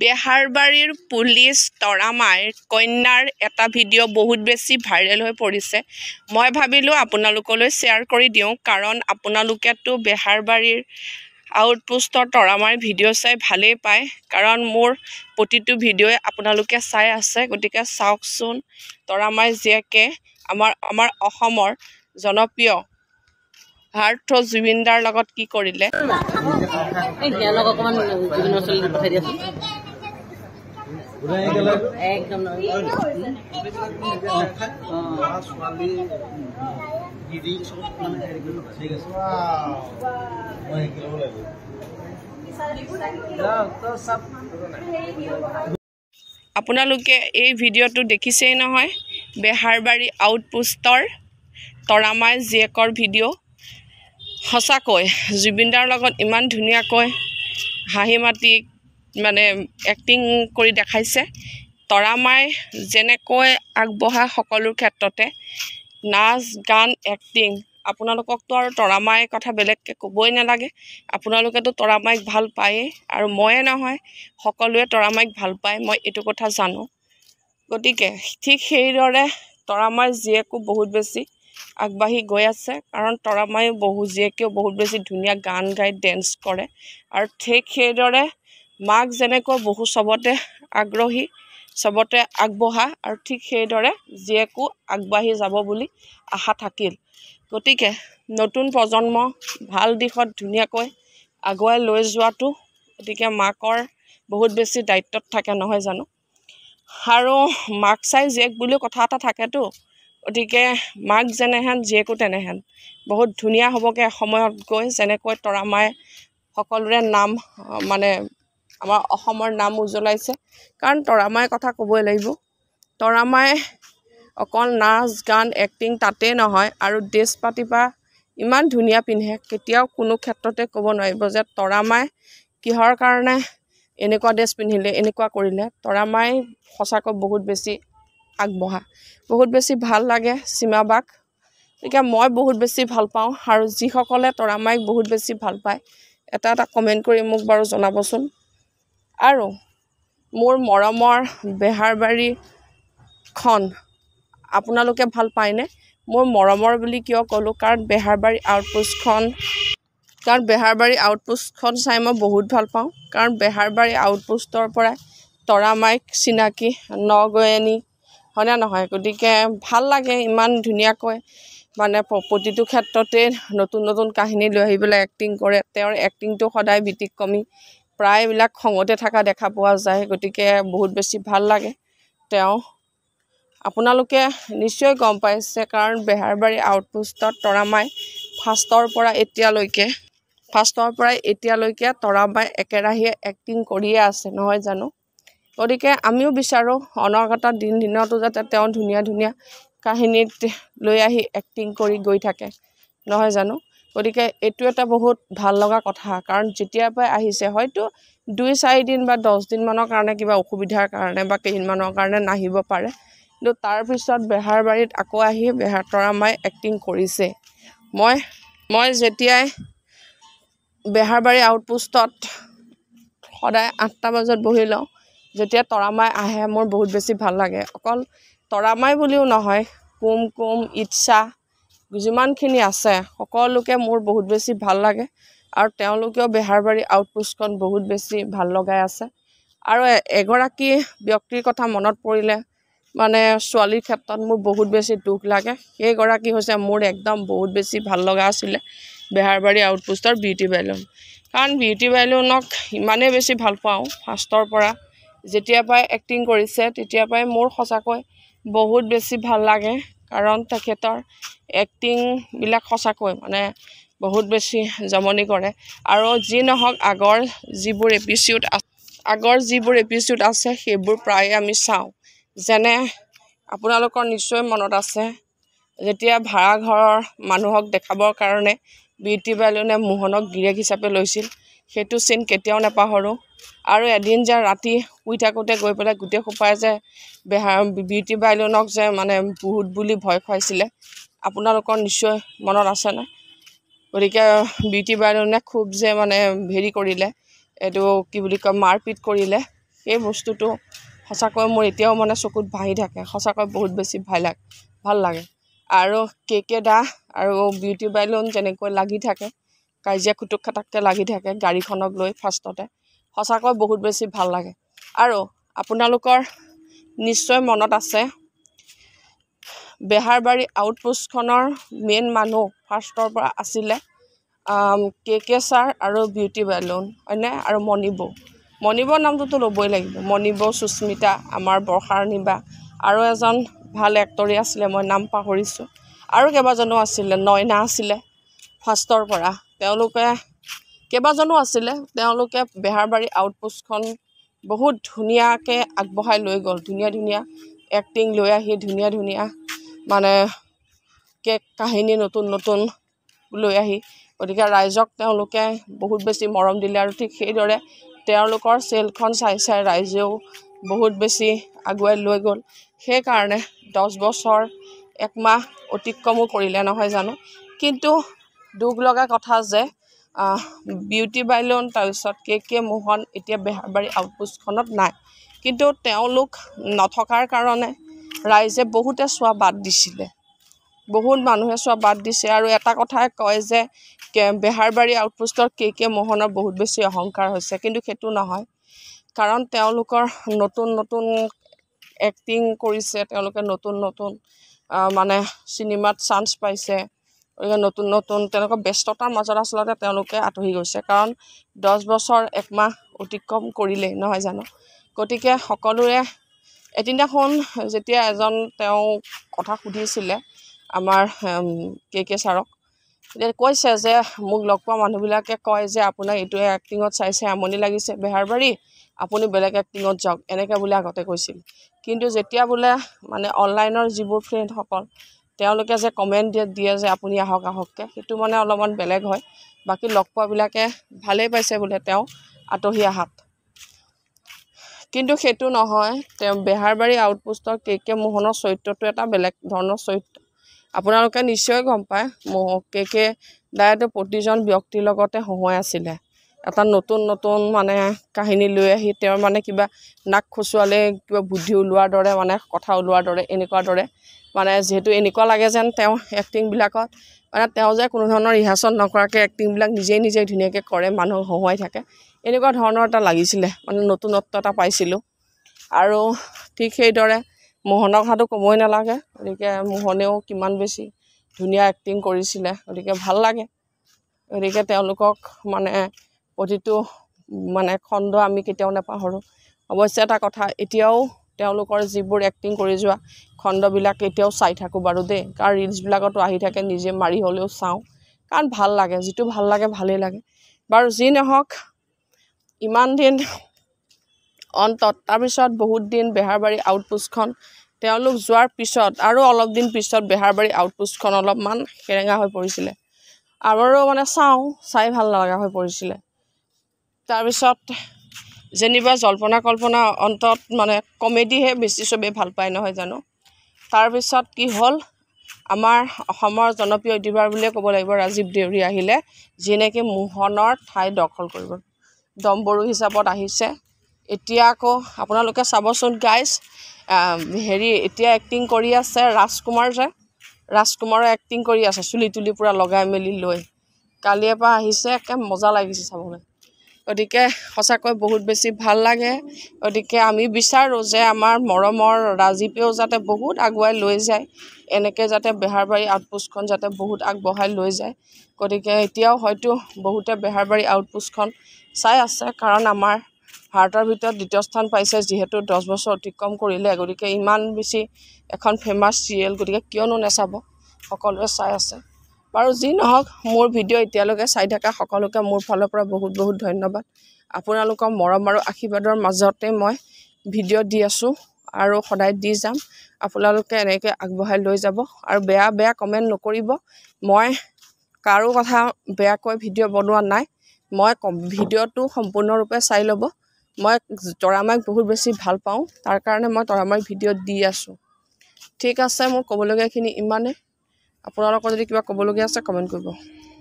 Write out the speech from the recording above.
বেহাৰবাৰীৰ police তৰামাইৰ কন্যাৰ এটা video' বহুত বেছি ভাইৰেল হৈ পৰিছে মই ভাবিলোঁ আপোনালোকলৈ শ্বেয়াৰ কৰি দিওঁ কাৰণ আপোনালোকেতো বেহাৰবাৰীৰ আউটপোষ্টৰ তৰামাইৰ ভিডিঅ' চাই ভালেই পায় কাৰণ মোৰ প্ৰতিটো ভিডিঅ'ই আপোনালোকে চাই আছে গতিকে চাওকচোন তৰামাই জীয়েকে আমাৰ আমাৰ অসমৰ জনপ্ৰিয় হাৰ্থ জুবিনদাৰ লগত কি কৰিলে আপোনালোকে এই ভিডিঅ'টো দেখিছেই নহয় বেহাৰবাৰী আউটপোষ্টৰ তৰামাই জীয়েকৰ ভিডিঅ' সঁচাকৈ জুবিনদাৰ লগত ইমান ধুনীয়াকৈ হাঁহি মাতি মানে এক্টিং কৰি দেখাইছে তৰামাই যেনেকৈ আগবঢ়া সকলো ক্ষেত্ৰতে নাচ গান এক্টিং আপোনালোককতো আৰু তৰামাইৰ কথা বেলেগকৈ ক'বই নালাগে আপোনালোকেতো তৰামাইক ভাল পায়েই আৰু ময়ে নহয় সকলোৱে তৰামাইক ভাল পায় মই এইটো কথা জানো গতিকে ঠিক সেইদৰে তৰামাইৰ জীয়েকো বহুত বেছি আগবাঢ়ি গৈ আছে কাৰণ তৰামায়ো বহু জীয়েকেও বহুত বেছি ধুনীয়া গান গাই ডেন্স কৰে আৰু ঠিক সেইদৰে মাক যেনেকৈ বহু চবতে আগ্ৰহী চবতে আগবঢ়া আৰু ঠিক সেইদৰে জীয়েকো আগবাঢ়ি যাব বুলি আশা থাকিল গতিকে নতুন প্ৰজন্ম ভাল দিশত ধুনীয়াকৈ আগুৱাই লৈ যোৱাটো গতিকে মাকৰ বহুত বেছি দায়িত্বত থাকে নহয় জানো আৰু মাক চাই জীয়েক বুলিও কথা এটা থাকেতো গতিকে মাক যেনেহেন জীয়েকো তেনেহেন বহুত ধুনীয়া হ'বগৈ সময়ত গৈ যেনেকৈ তৰামাই সকলোৰে নাম মানে আমাৰ অসমৰ নাম উজ্বলাইছে কাৰণ তৰামাই কথা ক'বই লাগিব তৰামাই অকল নাচ গান এক্টিং তাতেই নহয় আৰু ড্ৰেছ পাতি বা ইমান ধুনীয়া পিন্ধে কেতিয়াও কোনো ক্ষেত্ৰতে ক'ব নোৱাৰিব যে তৰামাই কিহৰ কাৰণে এনেকুৱা ড্ৰেছ পিন্ধিলে এনেকুৱা কৰিলে তৰামাই সঁচাকৈ বহুত বেছি আগবঢ়া বহুত বেছি ভাল লাগে সীমাবাক গতিকে মই বহুত বেছি ভাল পাওঁ আৰু যিসকলে তৰামাইক বহুত বেছি ভাল পায় এটা এটা কমেণ্ট কৰি মোক বাৰু জনাবচোন আৰু মোৰ মৰমৰ বেহাৰবাৰীখন আপোনালোকে ভাল পায়নে মোৰ মৰমৰ বুলি কিয় ক'লোঁ কাৰণ বেহাৰবাৰী আউটপোষ্টখন কাৰণ বেহাৰবাৰী আউটপোষ্টখন চাই মই বহুত ভাল পাওঁ কাৰণ বেহাৰবাৰী আউটপোষ্টৰ পৰাই তৰামাইক চিনাকি নগয়নী হয়নে নহয় গতিকে ভাল লাগে ইমান ধুনীয়াকৈ মানে প্ৰতিটো ক্ষেত্ৰতে নতুন নতুন কাহিনী লৈ আহি পেলাই এক্টিং কৰে তেওঁৰ এক্টিংটো সদায় ব্যতিক্ৰমী প্ৰায়বিলাক খঙতে থকা দেখা পোৱা যায় গতিকে বহুত বেছি ভাল লাগে তেওঁ আপোনালোকে নিশ্চয় গম পাইছে কাৰণ বেহাৰবাৰী আউটপোষ্টত তৰামাই ফাৰ্ষ্টৰ পৰা এতিয়ালৈকে ফাৰ্ষ্টৰ পৰাই এতিয়ালৈকে তৰামাই একেৰাহিয়ে এক্টিং কৰিয়ে আছে নহয় জানো গতিকে আমিও বিচাৰোঁ অনাগত দিন দিনতো যাতে তেওঁ ধুনীয়া ধুনীয়া কাহিনীত লৈ আহি এক্টিং কৰি গৈ থাকে নহয় জানো গতিকে এইটো এটা বহুত ভাল লগা কথা কাৰণ যেতিয়াৰ পৰাই আহিছে হয়তো দুই চাৰিদিন বা দহদিনমানৰ কাৰণে কিবা অসুবিধাৰ কাৰণে বা কেইদিনমানৰ কাৰণে নাহিব পাৰে কিন্তু তাৰপিছত বেহাৰবাৰীত আকৌ আহি বেহাৰতৰা মায়ে এক্টিং কৰিছে মই মই যেতিয়াই বেহাৰবাৰী আউটপোষ্টত সদায় আঠটা বজাত বহি লওঁ যেতিয়া তৰামাই আহে মোৰ বহুত বেছি ভাল লাগে অকল তৰামাই বুলিও নহয় কুম কুম ইচ্ছা যিমানখিনি আছে সকলোকে মোৰ বহুত বেছি ভাল লাগে আৰু তেওঁলোকেও বেহাৰবাৰী আউটপোষ্টখন বহুত বেছি ভাল লগাই আছে আৰু এগৰাকী ব্যক্তিৰ কথা মনত পৰিলে মানে ছোৱালীৰ ক্ষেত্ৰত মোৰ বহুত বেছি দুখ লাগে সেইগৰাকী হৈছে মোৰ একদম বহুত বেছি ভাল লগা আছিলে বেহাৰবাৰী আউটপোষ্টৰ বিউটি বাইলুন কাৰণ বিউটি বাইলুনক ইমানেই বেছি ভাল পাওঁ ফাৰ্ষ্টৰ পৰা যেতিয়াৰ পৰাই এক্টিং কৰিছে তেতিয়াৰ পৰাই মোৰ সঁচাকৈ বহুত বেছি ভাল লাগে কাৰণ তেখেতৰ এক্টিংবিলাক সঁচাকৈ মানে বহুত বেছি জমনি কৰে আৰু যি নহওক আগৰ যিবোৰ এপিচিউড আগৰ যিবোৰ এপিচিউড আছে সেইবোৰ প্ৰায়ে আমি চাওঁ যেনে আপোনালোকৰ নিশ্চয় মনত আছে যেতিয়া ভাড়াঘৰৰ মানুহক দেখাবৰ কাৰণে বিউটি বাইলুনে মোহনক গিৰেক হিচাপে লৈছিল সেইটো চিন কেতিয়াও নাপাহৰোঁ আৰু এদিন যে ৰাতি শুই থাকোঁতে গৈ পেলাই গোটেই সোপাই যে বেহা বিউটি বাইলুনক যে মানে বহুত বুলি ভয় খুৱাইছিলে আপোনালোকৰ নিশ্চয় মনত আছেনে গতিকে বিউটি বাইলুনে খুব যে মানে হেৰি কৰিলে এইটো কি বুলি কয় মাৰপিট কৰিলে সেই বস্তুটো সঁচাকৈ মোৰ এতিয়াও মানে চকুত ভাহি থাকে সঁচাকৈ বহুত বেছি ভাল লাগে ভাল লাগে আৰু কে কে দা আৰু বিউটি বাইলুন যেনেকৈ লাগি থাকে কাজিয়া খুটুক খাটাককে লাগি থাকে গাড়ীখনক লৈ ফাৰ্ষ্টতে সঁচাকৈ বহুত বেছি ভাল লাগে আৰু আপোনালোকৰ নিশ্চয় মনত আছে বেহাৰবাৰী আউটপোষ্টখনৰ মেইন মানুহ ফাৰ্ষ্টৰ পৰা আছিলে কে কে ছাৰ আৰু বিউটি বেলুন হয়নে আৰু মণিবৌ মণিবৌ নামটোতো ল'বই লাগিব মণিবৌ সুস্মিতা আমাৰ বৰ্ষাৰণীবা আৰু এজন ভাল এক্টৰী আছিলে মই নাম পাহৰিছোঁ আৰু কেইবাজনো আছিলে নয়না আছিলে ফাৰ্ষ্টৰ পৰা তেওঁলোকে কেইবাজনো আছিলে তেওঁলোকে বেহাৰবাৰী আউটপোষ্টখন বহুত ধুনীয়াকৈ আগবঢ়াই লৈ গ'ল ধুনীয়া ধুনীয়া এক্টিং লৈ আহি ধুনীয়া ধুনীয়া মানে কে কাহিনী নতুন নতুন লৈ আহি গতিকে ৰাইজক তেওঁলোকে বহুত বেছি মৰম দিলে আৰু ঠিক সেইদৰে তেওঁলোকৰ চেলখন চাই চাই ৰাইজেও বহুত বেছি আগুৱাই লৈ গ'ল সেইকাৰণে দহ বছৰ একমাহ অতিক্ৰমো কৰিলে নহয় জানো কিন্তু দুখ লগা কথা যে বিউটি বাইলুন তাৰপিছত কে কে মোহন এতিয়া বেহাৰবাৰী আউটপোষ্টখনত নাই কিন্তু তেওঁলোক নথকাৰ কাৰণে ৰাইজে বহুতে চোৱা বাদ দিছিলে বহুত মানুহে চোৱা বাদ দিছে আৰু এটা কথাই কয় যে বেহাৰবাৰী আউটপোষ্টত কে কে মোহনৰ বহুত বেছি অহংকাৰ হৈছে কিন্তু সেইটো নহয় কাৰণ তেওঁলোকৰ নতুন নতুন এক্টিং কৰিছে তেওঁলোকে নতুন নতুন মানে চিনেমাত চান্স পাইছে নতুন নতুন তেওঁলোকৰ ব্যস্ততাৰ মাজত আচলতে তেওঁলোকে আঁতৰি গৈছে কাৰণ দহ বছৰ একমাহ অতিক্ৰম কৰিলেই নহয় জানো গতিকে সকলোৰে এদিনাখন যেতিয়া এজন তেওঁ কথা সুধিছিলে আমাৰ কে কে ছাৰক তেতিয়া কৈছে যে মোক লগ পোৱা মানুহবিলাকে কয় যে আপোনাক এইটোৱে এক্টিঙত চাইছে আমনি লাগিছে বেহাৰবাৰী আপুনি বেলেগ এক্টিঙত যাওক এনেকৈ বোলে আগতে কৈছিল কিন্তু যেতিয়া বোলে মানে অনলাইনৰ যিবোৰ ফ্ৰেণ্ডসকল তেওঁলোকে যে কমেণ্ট দিয়ে দিয়ে যে আপুনি আহক আহককৈ সেইটো মানে অলপমান বেলেগ হয় বাকী লগ পোৱাবিলাকে ভালেই পাইছে বোলে তেওঁ আতহি অহাত কিন্তু সেইটো নহয় তেওঁ বেহাৰবাৰী আউটপোষ্টৰ কে কে মোহনৰ চৰিত্ৰটো এটা বেলেগ ধৰণৰ চৰিত্ৰ আপোনালোকে নিশ্চয় গম পায় মোহ কে কে দায়েতো প্ৰতিজন ব্যক্তিৰ লগতে হহোঁৱাই আছিলে এটা নতুন নতুন মানে কাহিনী লৈ আহি তেওঁৰ মানে কিবা নাক খুচুৱালে কিবা বুদ্ধি ওলোৱাৰ দৰে মানে কথা ওলোৱাৰ দৰে এনেকুৱা দৰে মানে যিহেতু এনেকুৱা লাগে যেন তেওঁ এক্টিংবিলাকত মানে তেওঁ যে কোনো ধৰণৰ ৰিহাৰ্চল নকৰাকৈ এক্টিংবিলাক নিজেই নিজেই ধুনীয়াকৈ কৰে মানুহক হঁহুৱাই থাকে এনেকুৱা ধৰণৰ এটা লাগিছিলে মানে নতুনত্ব এটা পাইছিলোঁ আৰু ঠিক সেইদৰে মোহনৰ কথাটো ক'বই নালাগে গতিকে মোহনেও কিমান বেছি ধুনীয়া এক্টিং কৰিছিলে গতিকে ভাল লাগে গতিকে তেওঁলোকক মানে প্ৰতিটো মানে খণ্ড আমি কেতিয়াও নাপাহৰোঁ অৱশ্যে এটা কথা এতিয়াও তেওঁলোকৰ যিবোৰ এক্টিং কৰি যোৱা খণ্ডবিলাক এতিয়াও চাই থাকোঁ বাৰু দেই কাৰণ ৰিলছবিলাকতো আহি থাকে নিজে মাৰি হ'লেও চাওঁ কাৰণ ভাল লাগে যিটো ভাল লাগে ভালেই লাগে বাৰু যি নহওক ইমান দিন অন্তত তাৰপিছত বহুত দিন বেহাৰবাৰী আউটপোষ্টখন তেওঁলোক যোৱাৰ পিছত আৰু অলপ দিন পিছত বেহাৰবাৰী আউটপোষ্টখন অলপমান সেৰেঙা হৈ পৰিছিলে আৰু মানে চাওঁ চাই ভাল নলগা হৈ পৰিছিলে তাৰপিছত যেনিবা জল্পনা কল্পনা অন্তত মানে কমেডিহে বেছি চবেই ভাল পায় নহয় জানো তাৰপিছত কি হ'ল আমাৰ অসমৰ জনপ্ৰিয় ইউটিউবাৰ বুলিয়ে ক'ব লাগিব ৰাজীৱ দেউৰী আহিলে যি নেকি মোহনৰ ঠাই দখল কৰিব দম্বৰু হিচাপত আহিছে এতিয়া আকৌ আপোনালোকে চাবচোন গাইজ হেৰি এতিয়া এক্টিং কৰি আছে ৰাজকুমাৰ যে ৰাজকুমাৰে এক্টিং কৰি আছে চুলি তুলি পূৰা লগাই মেলি লৈ কালিৰে পৰা আহিছে একে মজা লাগিছে চাবলৈ গতিকে সঁচাকৈ বহুত বেছি ভাল লাগে গতিকে আমি বিচাৰোঁ যে আমাৰ মৰমৰ ৰাজীৱেও যাতে বহুত আগুৱাই লৈ যায় এনেকৈ যাতে বেহাৰবাৰী আউটপোষ্টখন যাতে বহুত আগবঢ়াই লৈ যায় গতিকে এতিয়াও হয়তো বহুতে বেহাৰবাৰী আউটপোষ্টখন চাই আছে কাৰণ আমাৰ ভাৰতৰ ভিতৰত দ্বিতীয় স্থান পাইছে যিহেতু দহ বছৰ অতিক্ৰম কৰিলে গতিকে ইমান বেছি এখন ফেমাছ চিৰিয়েল গতিকে কিয়নো নেচাব সকলোৱে চাই আছে বাৰু যি নহওক মোৰ ভিডিঅ' এতিয়ালৈকে চাই থকা সকলোকে মোৰ ফালৰ পৰা বহুত বহুত ধন্যবাদ আপোনালোকৰ মৰম আৰু আশীৰ্বাদৰ মাজতে মই ভিডিঅ' দি আছোঁ আৰু সদায় দি যাম আপোনালোকে এনেকৈ আগবঢ়াই লৈ যাব আৰু বেয়া বেয়া কমেণ্ট নকৰিব মই কাৰো কথা বেয়াকৈ ভিডিঅ' বনোৱা নাই মই ভিডিঅ'টো সম্পূৰ্ণৰূপে চাই ল'ব মই তৰামাইক বহুত বেছি ভাল পাওঁ তাৰ কাৰণে মই তৰামাইক ভিডিঅ' দি আছোঁ ঠিক আছে মোৰ ক'বলগীয়াখিনি ইমানেই আপোনালোকৰ যদি কিবা ক'বলগীয়া আছে কমেণ্ট কৰিব